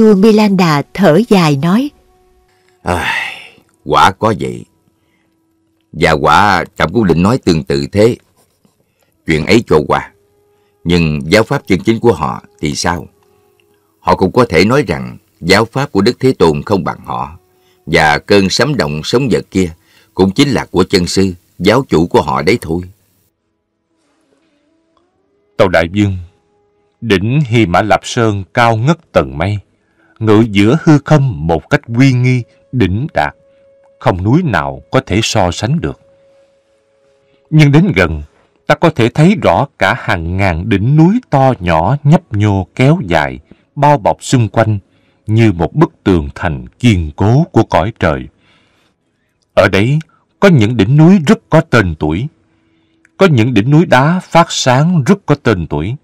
vua Milanda thở dài nói. À, quả có vậy. Và quả trẫm cũng định nói tương tự thế. Chuyện ấy cho qua. Nhưng giáo pháp chân chính của họ thì sao? Họ cũng có thể nói rằng giáo pháp của Đức Thế Tôn không bằng họ. Và cơn sấm động sống vật kia cũng chính là của chân sư, giáo chủ của họ đấy thôi. Tàu Đại Dương Đỉnh Hy Mã Lạp Sơn cao ngất tầng mây ngự giữa hư không một cách uy nghi, đỉnh đạt, không núi nào có thể so sánh được. Nhưng đến gần, ta có thể thấy rõ cả hàng ngàn đỉnh núi to nhỏ nhấp nhô kéo dài, bao bọc xung quanh như một bức tường thành kiên cố của cõi trời. Ở đấy có những đỉnh núi rất có tên tuổi, có những đỉnh núi đá phát sáng rất có tên tuổi,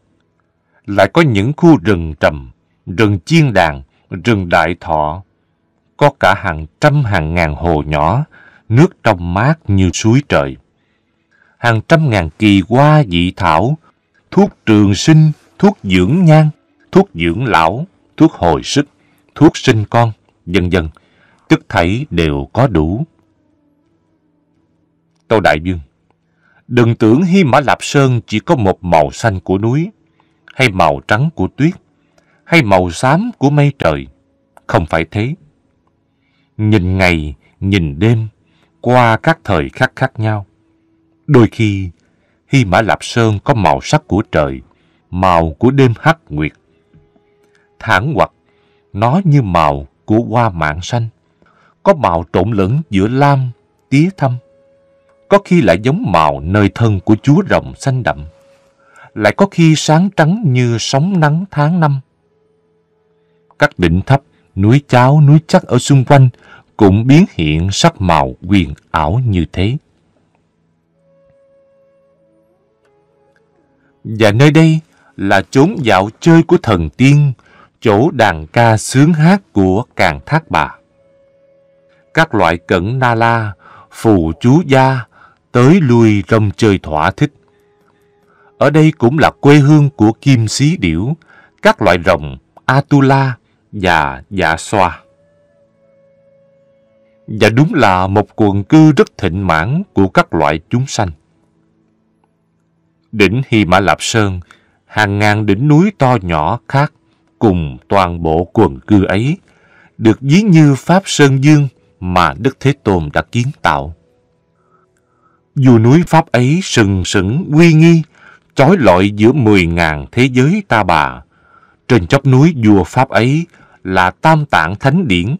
lại có những khu rừng trầm, rừng chiên đàn Rừng Đại Thọ có cả hàng trăm hàng ngàn hồ nhỏ, nước trong mát như suối trời. Hàng trăm ngàn kỳ hoa dị thảo, thuốc trường sinh, thuốc dưỡng nhan, thuốc dưỡng lão, thuốc hồi sức, thuốc sinh con, vân vân, tức thảy đều có đủ. Tô Đại Dương Đừng tưởng Hy Mã Lạp Sơn chỉ có một màu xanh của núi hay màu trắng của tuyết hay màu xám của mây trời. Không phải thế. Nhìn ngày, nhìn đêm, qua các thời khắc khác nhau. Đôi khi, Hy Mã Lạp Sơn có màu sắc của trời, màu của đêm hắc nguyệt. Thẳng hoặc, nó như màu của hoa mạng xanh, có màu trộn lẫn giữa lam, tía thâm. Có khi lại giống màu nơi thân của chúa rồng xanh đậm, lại có khi sáng trắng như sóng nắng tháng năm các đỉnh thấp, núi cháo, núi chắc ở xung quanh cũng biến hiện sắc màu quyền ảo như thế. Và nơi đây là chốn dạo chơi của thần tiên, chỗ đàn ca sướng hát của càng thác bà. Các loại cẩn na la, phù chú gia, tới lui rong chơi thỏa thích. Ở đây cũng là quê hương của kim xí điểu, các loại rồng, atula, và dạ xoa. Và đúng là một quần cư rất thịnh mãn của các loại chúng sanh. Đỉnh Hy Mã Lạp Sơn, hàng ngàn đỉnh núi to nhỏ khác cùng toàn bộ quần cư ấy được ví như Pháp Sơn Dương mà Đức Thế Tôn đã kiến tạo. Dù núi Pháp ấy sừng sững uy nghi, chói lọi giữa mười ngàn thế giới ta bà, trên chóp núi vua Pháp ấy là Tam Tạng Thánh Điển,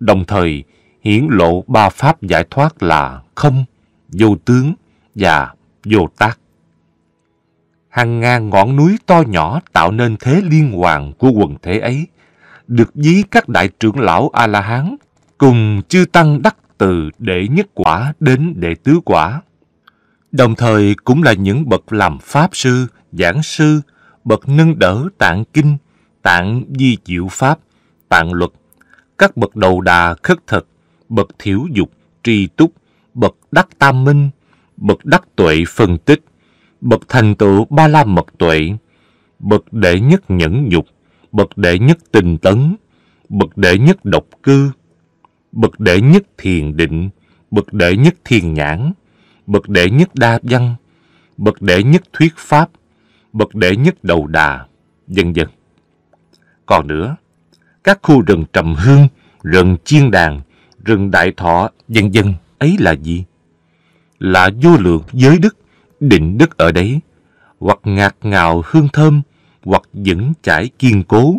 đồng thời hiển lộ ba pháp giải thoát là không, vô tướng và vô tác. Hàng ngàn ngọn núi to nhỏ tạo nên thế liên hoàng của quần thể ấy, được dí các đại trưởng lão A-la-hán cùng chư tăng đắc từ đệ nhất quả đến đệ tứ quả. Đồng thời cũng là những bậc làm pháp sư, giảng sư, bậc nâng đỡ tạng kinh, tạng di diệu pháp, tạng luật, các bậc đầu đà khất thực, bậc thiếu dục, tri túc, bậc đắc tam minh, bậc đắc tuệ phân tích, bậc thành tựu ba la mật tuệ, bậc đệ nhất nhẫn nhục, bậc đệ nhất tình tấn, bậc đệ nhất độc cư, bậc đệ nhất thiền định, bậc đệ nhất thiền nhãn, bậc đệ nhất đa văn, bậc đệ nhất thuyết pháp, bậc đệ nhất đầu đà, vân vân. Còn nữa, các khu rừng trầm hương, rừng chiên đàn, rừng đại thọ, vân dân ấy là gì? Là vô lượng giới đức, định đức ở đấy, hoặc ngạt ngào hương thơm, hoặc vững chãi kiên cố,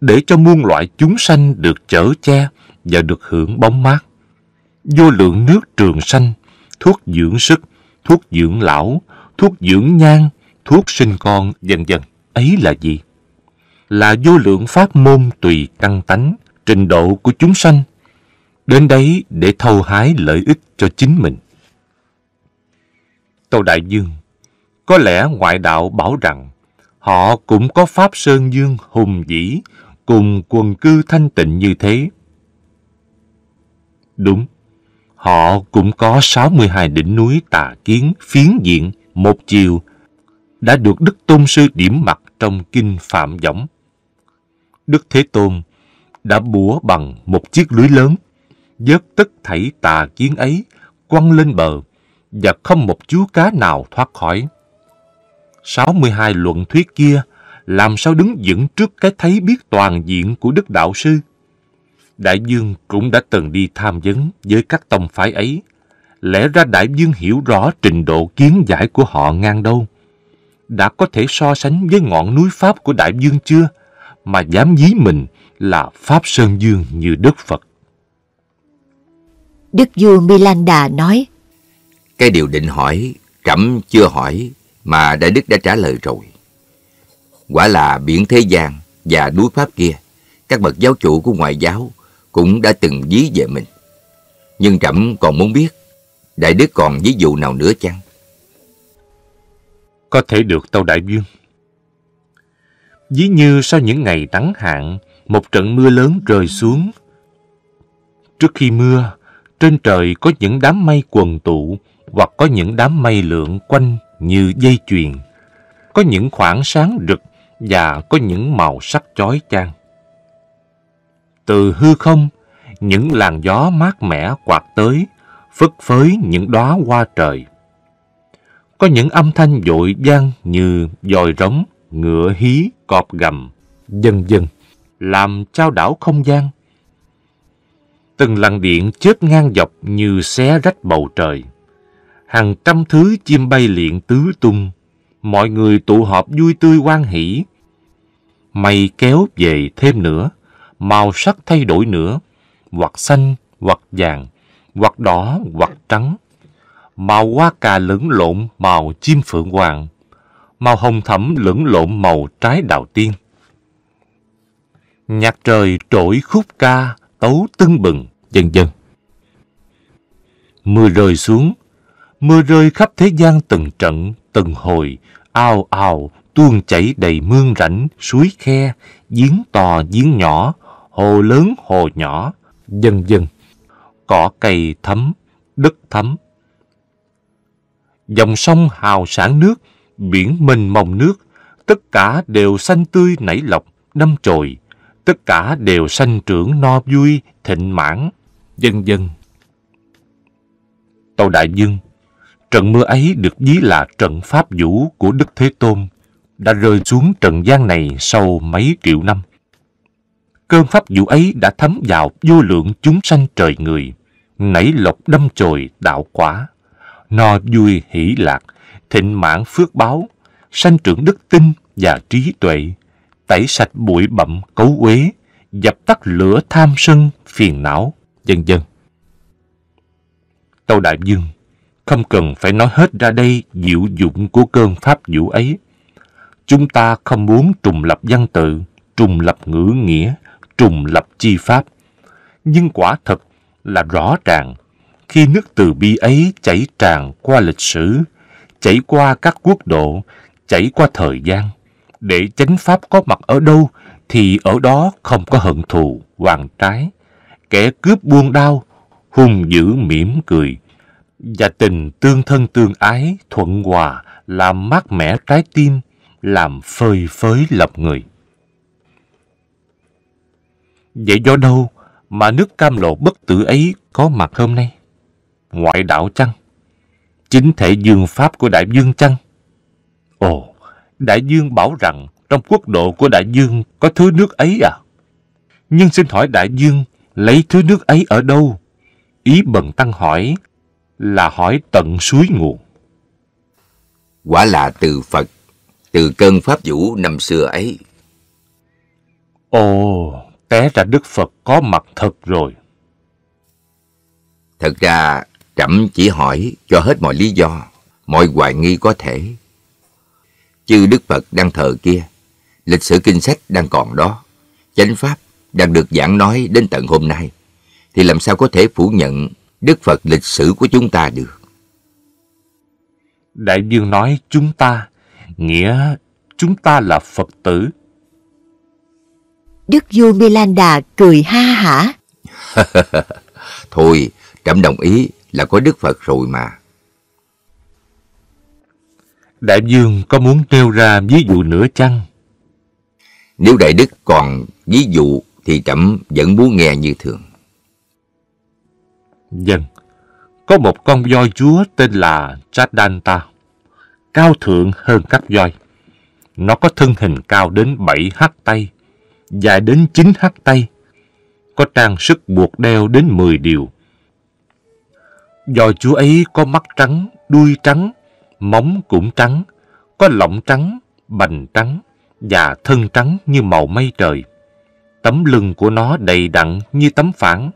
để cho muôn loại chúng sanh được chở che và được hưởng bóng mát. Vô lượng nước trường sanh, thuốc dưỡng sức, thuốc dưỡng lão, thuốc dưỡng nhan, thuốc sinh con, vân vân ấy là gì? là vô lượng pháp môn tùy căn tánh, trình độ của chúng sanh, đến đấy để thâu hái lợi ích cho chính mình. Tô Đại Dương, có lẽ ngoại đạo bảo rằng họ cũng có Pháp Sơn Dương hùng dĩ cùng quần cư thanh tịnh như thế. Đúng, họ cũng có 62 đỉnh núi tà kiến phiến diện một chiều đã được Đức Tôn Sư điểm mặt trong Kinh Phạm Võng Đức Thế Tôn đã búa bằng một chiếc lưới lớn, vớt tất thảy tà kiến ấy quăng lên bờ và không một chú cá nào thoát khỏi. 62 luận thuyết kia làm sao đứng vững trước cái thấy biết toàn diện của Đức Đạo Sư? Đại Dương cũng đã từng đi tham vấn với các tông phái ấy. Lẽ ra Đại Dương hiểu rõ trình độ kiến giải của họ ngang đâu. Đã có thể so sánh với ngọn núi Pháp của Đại Dương chưa? mà dám dí mình là Pháp Sơn Dương như Đức Phật. Đức vua Milanda nói Cái điều định hỏi, trẫm chưa hỏi mà Đại Đức đã trả lời rồi. Quả là biển thế gian và núi Pháp kia, các bậc giáo chủ của ngoại giáo cũng đã từng dí về mình. Nhưng trẫm còn muốn biết, Đại Đức còn ví dụ nào nữa chăng? Có thể được Tâu Đại Vương. Ví như sau những ngày nắng hạn, một trận mưa lớn rơi xuống. Trước khi mưa, trên trời có những đám mây quần tụ hoặc có những đám mây lượn quanh như dây chuyền. Có những khoảng sáng rực và có những màu sắc chói chang. Từ hư không, những làn gió mát mẻ quạt tới, phất phới những đóa hoa trời. Có những âm thanh dội vang như dòi rống, ngựa hí, cọp gầm, dần dần, làm trao đảo không gian. Từng lằn điện chớp ngang dọc như xé rách bầu trời. Hàng trăm thứ chim bay liện tứ tung, mọi người tụ họp vui tươi quan hỷ. Mây kéo về thêm nữa, màu sắc thay đổi nữa, hoặc xanh, hoặc vàng, hoặc đỏ, hoặc trắng. Màu hoa cà lẫn lộn màu chim phượng hoàng màu hồng thẫm lẫn lộn màu trái đào tiên. Nhạc trời trỗi khúc ca, tấu tưng bừng, dần dần. Mưa rơi xuống, mưa rơi khắp thế gian từng trận, từng hồi, ao ao, tuôn chảy đầy mương rãnh, suối khe, giếng to giếng nhỏ, hồ lớn hồ nhỏ, dần dần. Cỏ cây thấm, đất thấm. Dòng sông hào sản nước biển mênh mông nước, tất cả đều xanh tươi nảy lộc đâm chồi, tất cả đều sanh trưởng no vui, thịnh mãn, dân dân Tàu Đại Dương, trận mưa ấy được ví là trận pháp vũ của Đức Thế Tôn, đã rơi xuống trần gian này sau mấy triệu năm. Cơn pháp vũ ấy đã thấm vào vô lượng chúng sanh trời người, nảy lộc đâm chồi đạo quả, no vui hỷ lạc, thịnh mãn phước báo, sanh trưởng đức tin và trí tuệ, tẩy sạch bụi bặm cấu uế, dập tắt lửa tham sân, phiền não, vân vân. Tâu Đại Dương không cần phải nói hết ra đây diệu dụng của cơn pháp vũ ấy. Chúng ta không muốn trùng lập văn tự, trùng lập ngữ nghĩa, trùng lập chi pháp. Nhưng quả thật là rõ ràng, khi nước từ bi ấy chảy tràn qua lịch sử, chảy qua các quốc độ, chảy qua thời gian. Để chánh pháp có mặt ở đâu thì ở đó không có hận thù, hoàng trái. Kẻ cướp buông đau, hùng dữ mỉm cười. Và tình tương thân tương ái, thuận hòa, làm mát mẻ trái tim, làm phơi phới lập người. Vậy do đâu mà nước cam lộ bất tử ấy có mặt hôm nay? Ngoại đạo chăng? chính thể dương pháp của đại dương chăng? Ồ, đại dương bảo rằng trong quốc độ của đại dương có thứ nước ấy à? Nhưng xin hỏi đại dương lấy thứ nước ấy ở đâu? Ý bần tăng hỏi là hỏi tận suối nguồn. Quả là từ Phật, từ cơn pháp vũ năm xưa ấy. Ồ, té ra Đức Phật có mặt thật rồi. Thật ra Trẫm chỉ hỏi cho hết mọi lý do, mọi hoài nghi có thể. Chư Đức Phật đang thờ kia, lịch sử kinh sách đang còn đó, chánh pháp đang được giảng nói đến tận hôm nay, thì làm sao có thể phủ nhận Đức Phật lịch sử của chúng ta được? Đại Biên nói chúng ta, nghĩa chúng ta là Phật tử. Đức vua Milan Đà cười ha hả. Thôi, trẫm đồng ý là có Đức Phật rồi mà. Đại Dương có muốn nêu ra ví dụ nữa chăng? Nếu Đại Đức còn ví dụ thì trẫm vẫn muốn nghe như thường. Dân, vâng. có một con voi chúa tên là Chadanta, cao thượng hơn các voi. Nó có thân hình cao đến 7 hắc tay, dài đến 9 hắc tay, có trang sức buộc đeo đến 10 điều, do chú ấy có mắt trắng, đuôi trắng, móng cũng trắng, có lọng trắng, bành trắng và thân trắng như màu mây trời. Tấm lưng của nó đầy đặn như tấm phản,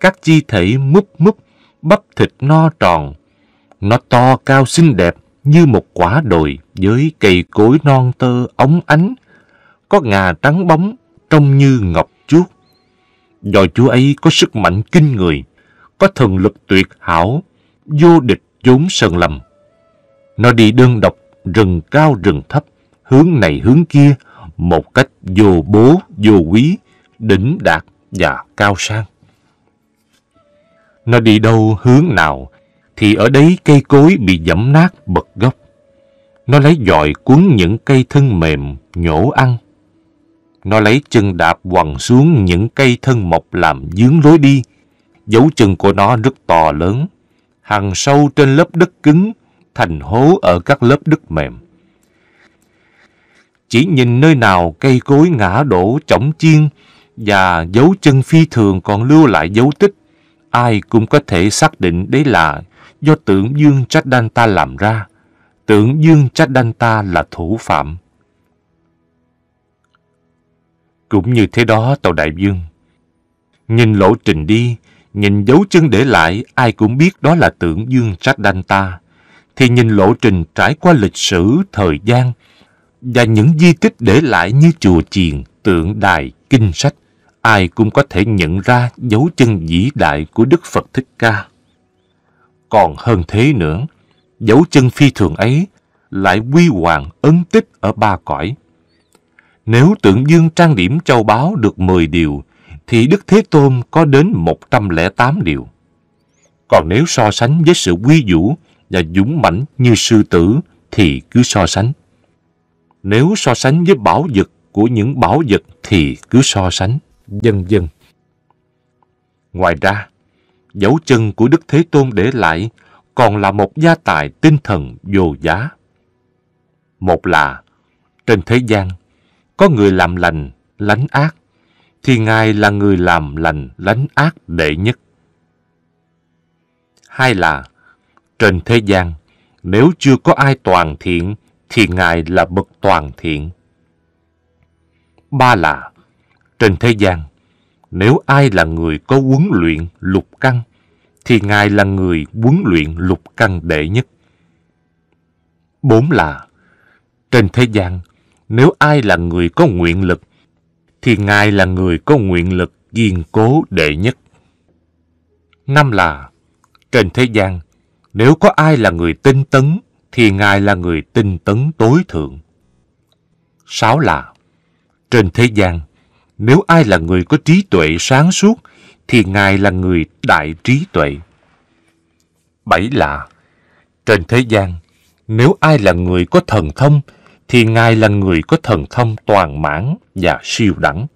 các chi thể múp múp, bắp thịt no tròn. Nó to cao xinh đẹp như một quả đồi với cây cối non tơ ống ánh, có ngà trắng bóng trông như ngọc chuốt. Do chú ấy có sức mạnh kinh người, có thần lực tuyệt hảo, vô địch chốn sơn lầm Nó đi đơn độc, rừng cao rừng thấp, hướng này hướng kia, một cách vô bố, vô quý, đỉnh đạt và cao sang. Nó đi đâu hướng nào, thì ở đấy cây cối bị dẫm nát bật gốc. Nó lấy dòi cuốn những cây thân mềm, nhổ ăn. Nó lấy chân đạp quằn xuống những cây thân mộc làm dướng lối đi, Dấu chân của nó rất to lớn, hằng sâu trên lớp đất cứng, thành hố ở các lớp đất mềm. Chỉ nhìn nơi nào cây cối ngã đổ chỏng chiên và dấu chân phi thường còn lưu lại dấu tích, ai cũng có thể xác định đấy là do tượng dương Chadanta làm ra. Tượng dương Chadanta là thủ phạm. Cũng như thế đó tàu đại dương. Nhìn lộ trình đi, Nhìn dấu chân để lại, ai cũng biết đó là tưởng dương sách đanh ta. Thì nhìn lộ trình trải qua lịch sử, thời gian, và những di tích để lại như chùa chiền, tượng đài, kinh sách, ai cũng có thể nhận ra dấu chân vĩ đại của Đức Phật Thích Ca. Còn hơn thế nữa, dấu chân phi thường ấy lại quy hoàng ấn tích ở ba cõi. Nếu tượng dương trang điểm châu báu được 10 điều, thì Đức Thế Tôn có đến 108 điều. Còn nếu so sánh với sự quy vũ và dũng mãnh như sư tử thì cứ so sánh. Nếu so sánh với bảo vật của những bảo vật thì cứ so sánh, vân vân. Ngoài ra, dấu chân của Đức Thế Tôn để lại còn là một gia tài tinh thần vô giá. Một là trên thế gian có người làm lành, lánh ác, thì Ngài là người làm lành lánh ác đệ nhất. Hai là, trên thế gian, nếu chưa có ai toàn thiện, thì Ngài là bậc toàn thiện. Ba là, trên thế gian, nếu ai là người có huấn luyện lục căn, thì Ngài là người huấn luyện lục căn đệ nhất. Bốn là, trên thế gian, nếu ai là người có nguyện lực, thì Ngài là người có nguyện lực kiên cố đệ nhất. Năm là, trên thế gian, nếu có ai là người tinh tấn, thì Ngài là người tinh tấn tối thượng. Sáu là, trên thế gian, nếu ai là người có trí tuệ sáng suốt, thì Ngài là người đại trí tuệ. Bảy là, trên thế gian, nếu ai là người có thần thông, thì Ngài là người có thần thông toàn mãn và siêu đẳng.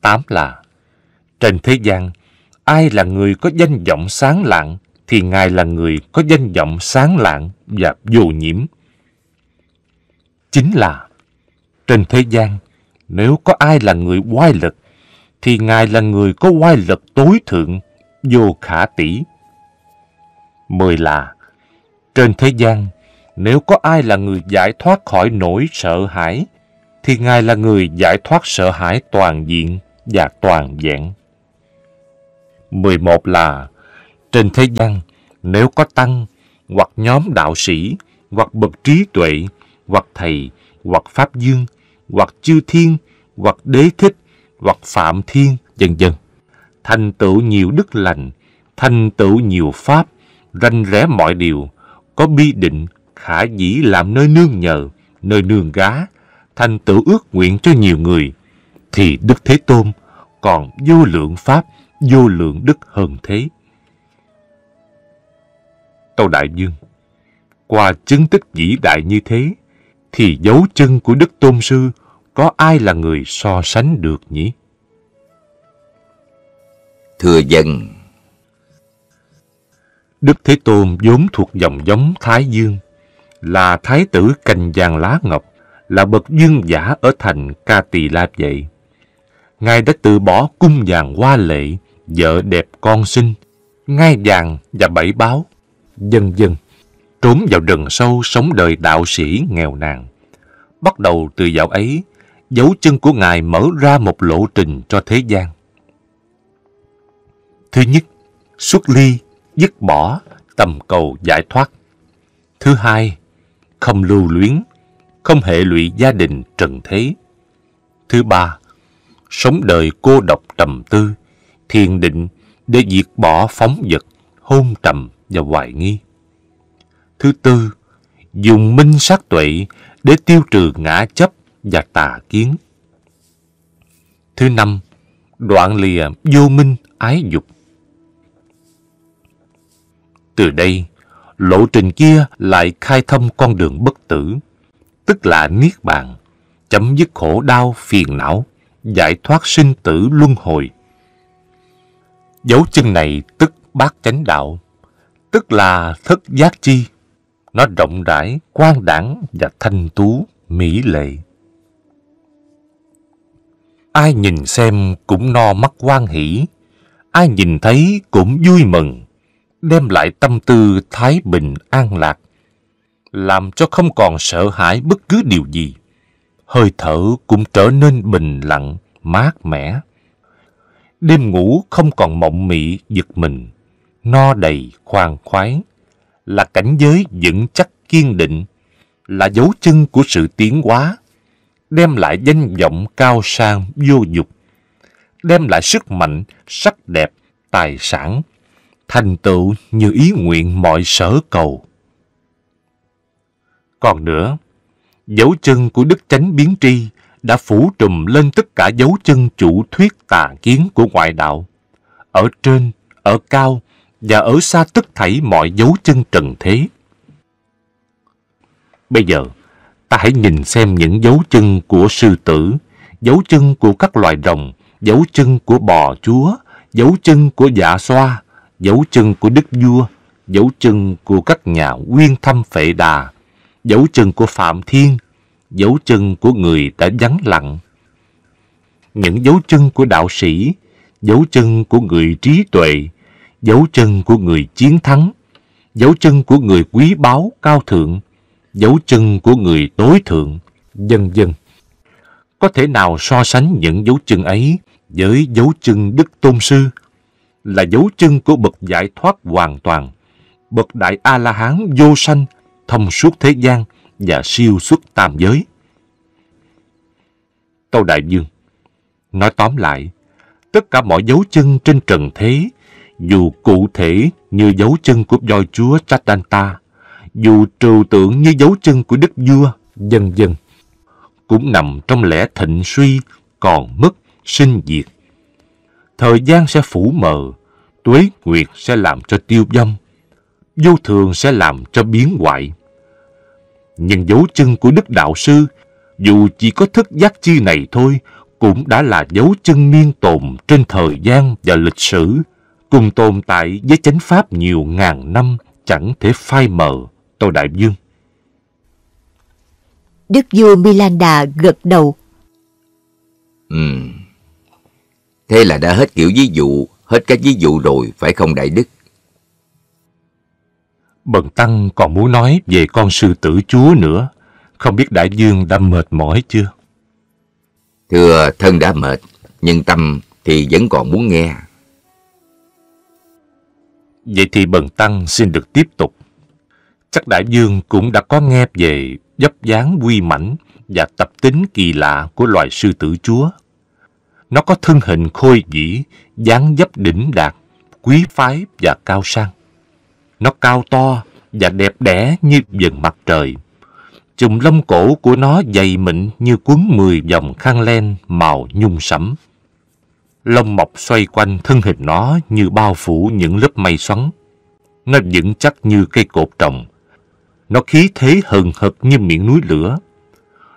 Tám là, trên thế gian, ai là người có danh vọng sáng lạng thì Ngài là người có danh vọng sáng lạng và vô nhiễm. Chính là, trên thế gian, nếu có ai là người oai lực, thì Ngài là người có oai lực tối thượng, vô khả tỷ. Mười là, trên thế gian, nếu có ai là người giải thoát khỏi nỗi sợ hãi, thì Ngài là người giải thoát sợ hãi toàn diện và toàn vẹn. 11 là Trên thế gian, nếu có tăng hoặc nhóm đạo sĩ hoặc bậc trí tuệ hoặc thầy hoặc pháp dương hoặc chư thiên hoặc đế thích hoặc phạm thiên dần dần thành tựu nhiều đức lành thành tựu nhiều pháp ranh rẽ mọi điều có bi định khả dĩ làm nơi nương nhờ, nơi nương gá, thành tựu ước nguyện cho nhiều người, thì Đức Thế Tôn còn vô lượng pháp, vô lượng đức hơn thế. Tâu Đại Dương Qua chứng tích vĩ đại như thế, thì dấu chân của Đức Tôn Sư có ai là người so sánh được nhỉ? Thưa dân Đức Thế Tôn vốn thuộc dòng giống Thái Dương, là thái tử cành vàng lá ngọc, là bậc dương giả ở thành Ca Tỳ La vậy. Ngài đã từ bỏ cung vàng hoa lệ, vợ đẹp con sinh, ngai vàng và bảy báo, dân dân, trốn vào rừng sâu sống đời đạo sĩ nghèo nàn. Bắt đầu từ dạo ấy, dấu chân của Ngài mở ra một lộ trình cho thế gian. Thứ nhất, xuất ly, dứt bỏ, tầm cầu giải thoát. Thứ hai, không lưu luyến, không hệ lụy gia đình trần thế. Thứ ba, sống đời cô độc trầm tư, thiền định để diệt bỏ phóng vật, hôn trầm và hoài nghi. Thứ tư, dùng minh sát tuệ để tiêu trừ ngã chấp và tà kiến. Thứ năm, đoạn lìa vô minh ái dục. Từ đây, lộ trình kia lại khai thông con đường bất tử, tức là niết bàn, chấm dứt khổ đau phiền não, giải thoát sinh tử luân hồi. Dấu chân này tức bát chánh đạo, tức là thất giác chi. Nó rộng rãi, quang đảng và thanh tú, mỹ lệ. Ai nhìn xem cũng no mắt quan hỷ, ai nhìn thấy cũng vui mừng đem lại tâm tư thái bình an lạc, làm cho không còn sợ hãi bất cứ điều gì. Hơi thở cũng trở nên bình lặng, mát mẻ. Đêm ngủ không còn mộng mị giật mình, no đầy khoan khoái, là cảnh giới vững chắc kiên định, là dấu chân của sự tiến hóa, đem lại danh vọng cao sang vô dục, đem lại sức mạnh, sắc đẹp, tài sản, thành tựu như ý nguyện mọi sở cầu. Còn nữa, dấu chân của Đức Chánh Biến Tri đã phủ trùm lên tất cả dấu chân chủ thuyết tà kiến của ngoại đạo, ở trên, ở cao và ở xa tất thảy mọi dấu chân trần thế. Bây giờ, ta hãy nhìn xem những dấu chân của sư tử, dấu chân của các loài rồng, dấu chân của bò chúa, dấu chân của dạ xoa, dấu chân của đức vua, dấu chân của các nhà uyên thâm phệ đà, dấu chân của Phạm Thiên, dấu chân của người đã vắng lặng. Những dấu chân của đạo sĩ, dấu chân của người trí tuệ, dấu chân của người chiến thắng, dấu chân của người quý báu cao thượng, dấu chân của người tối thượng, dân dân. Có thể nào so sánh những dấu chân ấy với dấu chân Đức Tôn Sư? là dấu chân của bậc giải thoát hoàn toàn, bậc đại A-la-hán vô sanh, thông suốt thế gian và siêu xuất tam giới. Tâu Đại Dương Nói tóm lại, tất cả mọi dấu chân trên trần thế, dù cụ thể như dấu chân của voi chúa Chatanta, dù trừu tượng như dấu chân của đức vua, dần dần cũng nằm trong lẽ thịnh suy, còn mất, sinh diệt Thời gian sẽ phủ mờ, tuế nguyệt sẽ làm cho tiêu dâm, vô thường sẽ làm cho biến hoại. Nhưng dấu chân của Đức Đạo Sư, dù chỉ có thức giác chi này thôi, cũng đã là dấu chân miên tồn trên thời gian và lịch sử, cùng tồn tại với chánh pháp nhiều ngàn năm chẳng thể phai mờ, Tô Đại Dương. Đức vua Milan Milanda gật đầu. Ừ. Thế là đã hết kiểu ví dụ, hết các ví dụ rồi, phải không Đại Đức? Bần Tăng còn muốn nói về con sư tử chúa nữa. Không biết Đại Dương đã mệt mỏi chưa? Thưa, thân đã mệt, nhưng tâm thì vẫn còn muốn nghe. Vậy thì Bần Tăng xin được tiếp tục. Chắc Đại Dương cũng đã có nghe về dấp dáng uy mãnh và tập tính kỳ lạ của loài sư tử chúa nó có thân hình khôi vĩ, dáng dấp đỉnh đạt, quý phái và cao sang. Nó cao to và đẹp đẽ như dần mặt trời. Chùm lông cổ của nó dày mịn như cuốn mười vòng khăn len màu nhung sẫm. Lông mọc xoay quanh thân hình nó như bao phủ những lớp mây xoắn. Nó vững chắc như cây cột trồng. Nó khí thế hừng hực như miệng núi lửa.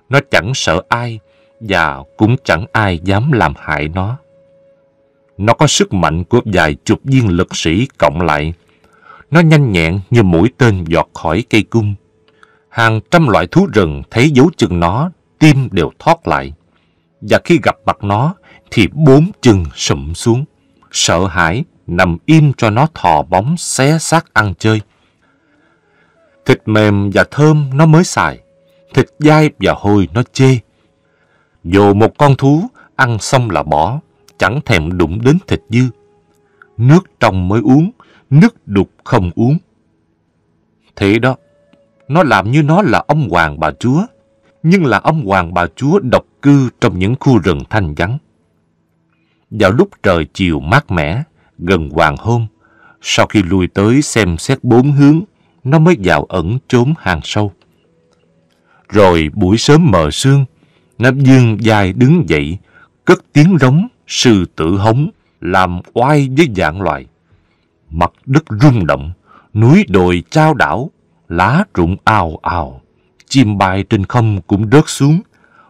Nó chẳng sợ ai và cũng chẳng ai dám làm hại nó. Nó có sức mạnh của vài chục viên lực sĩ cộng lại. Nó nhanh nhẹn như mũi tên giọt khỏi cây cung. Hàng trăm loại thú rừng thấy dấu chân nó, tim đều thoát lại. Và khi gặp mặt nó, thì bốn chân sụm xuống. Sợ hãi, nằm im cho nó thò bóng xé xác ăn chơi. Thịt mềm và thơm nó mới xài, thịt dai và hôi nó chê dù một con thú ăn xong là bỏ, chẳng thèm đụng đến thịt dư. Nước trong mới uống, nước đục không uống. Thế đó, nó làm như nó là ông hoàng bà chúa, nhưng là ông hoàng bà chúa độc cư trong những khu rừng thanh vắng. Vào lúc trời chiều mát mẻ, gần hoàng hôn, sau khi lui tới xem xét bốn hướng, nó mới vào ẩn trốn hàng sâu. Rồi buổi sớm mờ sương, Nam Dương dài đứng dậy, cất tiếng rống, sư tử hống, làm oai với dạng loài. Mặt đất rung động, núi đồi trao đảo, lá rụng ào ào. Chim bay trên không cũng rớt xuống,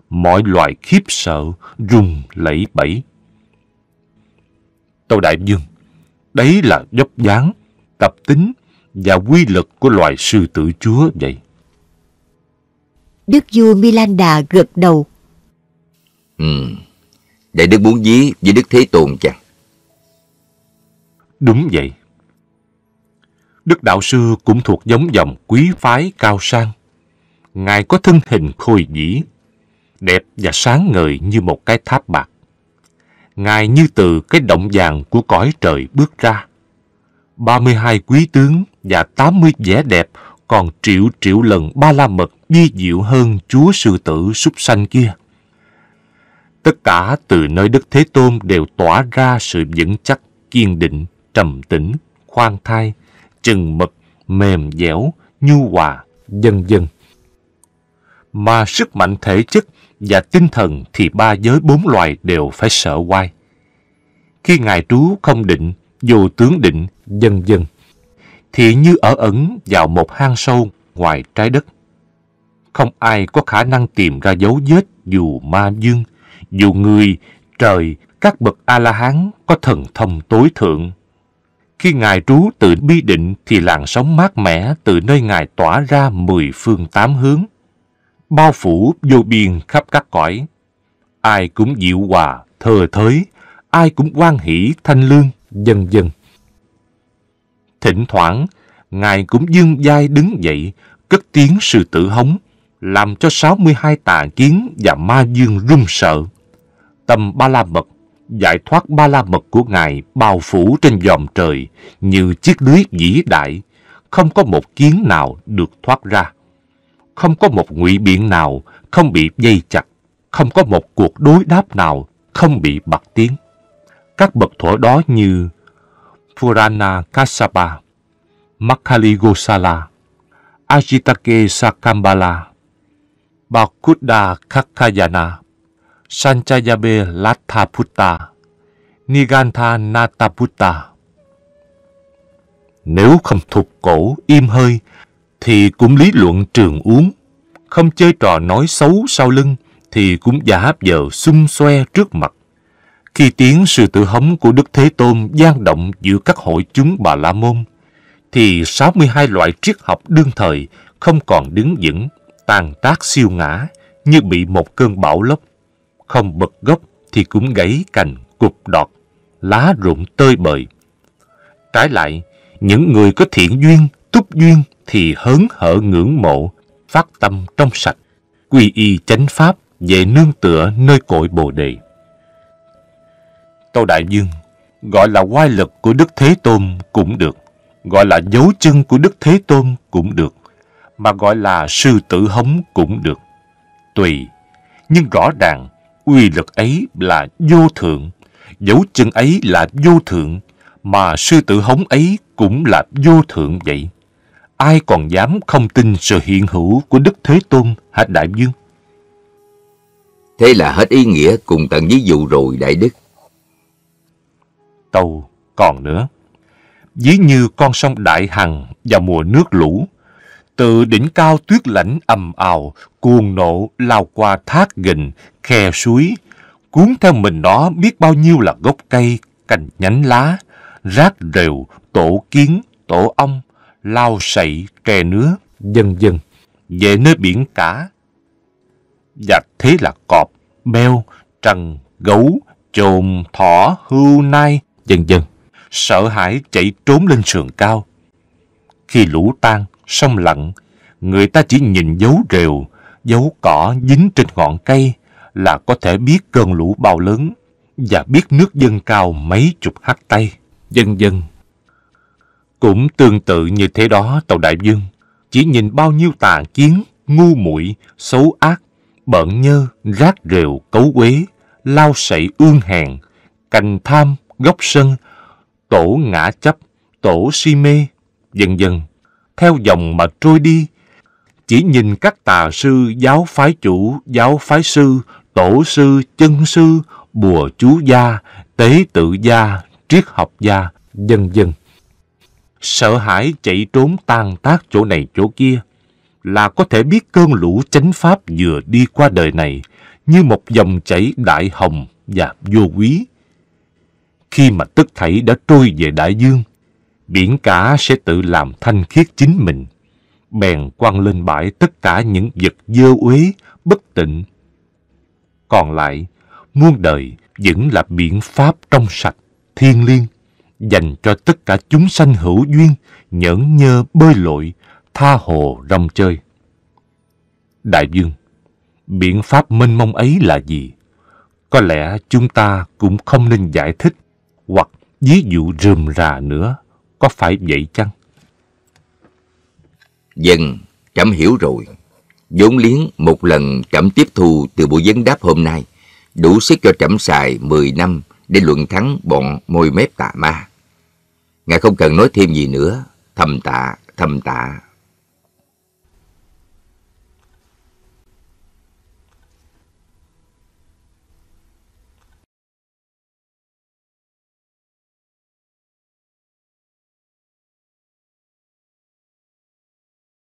mọi loài khiếp sợ, rung lẫy bẫy. Tâu Đại Dương, đấy là dốc dáng, tập tính và quy lực của loài sư tử chúa vậy. Đức vua đà gật đầu, Ừ. Đại đức muốn dí với Đức Thế Tôn chăng? Đúng vậy. Đức Đạo Sư cũng thuộc giống dòng quý phái cao sang. Ngài có thân hình khôi dĩ, đẹp và sáng ngời như một cái tháp bạc. Ngài như từ cái động vàng của cõi trời bước ra. 32 quý tướng và 80 vẻ đẹp còn triệu triệu lần ba la mật vi diệu hơn chúa sư tử súc sanh kia. Tất cả từ nơi Đức Thế Tôn đều tỏa ra sự vững chắc, kiên định, trầm tĩnh, khoan thai, chừng mực, mềm dẻo, nhu hòa, dân dân. Mà sức mạnh thể chất và tinh thần thì ba giới bốn loài đều phải sợ oai Khi Ngài trú không định, dù tướng định, dân dân, thì như ở ẩn vào một hang sâu ngoài trái đất. Không ai có khả năng tìm ra dấu vết dù ma dương, dù người, trời, các bậc A-la-hán có thần thông tối thượng. Khi Ngài trú tự bi định thì làn sóng mát mẻ từ nơi Ngài tỏa ra mười phương tám hướng, bao phủ vô biên khắp các cõi. Ai cũng dịu hòa, thờ thới, ai cũng quan hỷ thanh lương, dần dần. Thỉnh thoảng, Ngài cũng dương dai đứng dậy, cất tiếng sự tử hống, làm cho 62 tà kiến và ma dương run sợ tâm ba la mật, giải thoát ba la mật của Ngài bao phủ trên dòm trời như chiếc lưới vĩ đại, không có một kiến nào được thoát ra. Không có một ngụy biện nào không bị dây chặt, không có một cuộc đối đáp nào không bị bật tiếng. Các bậc thổi đó như Purana Kassapa, Makali Gosala, Ajitake Sakambala, Bakuda Kakayana, Sanchayabe Latthaputta, Nigantha Nataputta. Nếu không thục cổ im hơi, thì cũng lý luận trường uống. Không chơi trò nói xấu sau lưng, thì cũng giả vờ xung xoe trước mặt. Khi tiếng sự tự hống của Đức Thế Tôn gian động giữa các hội chúng Bà La Môn, thì 62 loại triết học đương thời không còn đứng vững, tàn tác siêu ngã như bị một cơn bão lốc không bật gốc thì cũng gãy cành, cục đọt, lá rụng tơi bời. Trái lại, những người có thiện duyên, túc duyên thì hớn hở ngưỡng mộ, phát tâm trong sạch, quy y chánh pháp về nương tựa nơi cội bồ đề. Tô Đại Dương gọi là oai lực của Đức Thế Tôn cũng được, gọi là dấu chân của Đức Thế Tôn cũng được, mà gọi là sư tử hống cũng được. Tùy, nhưng rõ ràng Quy lực ấy là vô thượng, dấu chân ấy là vô thượng, mà sư tử hống ấy cũng là vô thượng vậy. Ai còn dám không tin sự hiện hữu của Đức Thế Tôn hả Đại Dương? Thế là hết ý nghĩa cùng tận ví dụ rồi Đại Đức. Tâu còn nữa. Ví như con sông Đại Hằng vào mùa nước lũ, từ đỉnh cao tuyết lãnh ầm ào, cuồng nộ lao qua thác gình, khe suối, cuốn theo mình nó biết bao nhiêu là gốc cây, cành nhánh lá, rác rều, tổ kiến, tổ ong, lao sậy, tre nứa, dần dần, về nơi biển cả. Và thế là cọp, beo, trăng gấu, chồn, thỏ, hưu, nai, dần dần, sợ hãi chạy trốn lên sườn cao. Khi lũ tan, sông lặng, người ta chỉ nhìn dấu rều, dấu cỏ dính trên ngọn cây là có thể biết cơn lũ bao lớn và biết nước dâng cao mấy chục hắt tay, dân dân. Cũng tương tự như thế đó tàu đại dương, chỉ nhìn bao nhiêu tà kiến, ngu muội, xấu ác, bẩn nhơ, rác rều, cấu quế, lao sậy ương hèn, cành tham, gốc sân, tổ ngã chấp, tổ si mê, dần dần theo dòng mà trôi đi. Chỉ nhìn các tà sư, giáo phái chủ, giáo phái sư, tổ sư, chân sư, bùa chú gia, tế tự gia, triết học gia, dân dân. Sợ hãi chạy trốn tan tác chỗ này chỗ kia là có thể biết cơn lũ chánh pháp vừa đi qua đời này như một dòng chảy đại hồng và vô quý. Khi mà tức thảy đã trôi về đại dương, biển cả sẽ tự làm thanh khiết chính mình. Bèn quăng lên bãi tất cả những vật dơ uế, bất tịnh. Còn lại, muôn đời vẫn là biển pháp trong sạch, thiên liêng, dành cho tất cả chúng sanh hữu duyên, nhẫn nhơ bơi lội, tha hồ rong chơi. Đại dương, biện pháp mênh mông ấy là gì? Có lẽ chúng ta cũng không nên giải thích hoặc ví dụ rườm rà nữa. Có phải vậy chăng? Dần, vâng, trẫm hiểu rồi. vốn liếng một lần trẫm tiếp thu từ buổi vấn đáp hôm nay, đủ sức cho trẫm xài 10 năm để luận thắng bọn môi mép tà ma. Ngài không cần nói thêm gì nữa, thầm tạ, thầm tạ.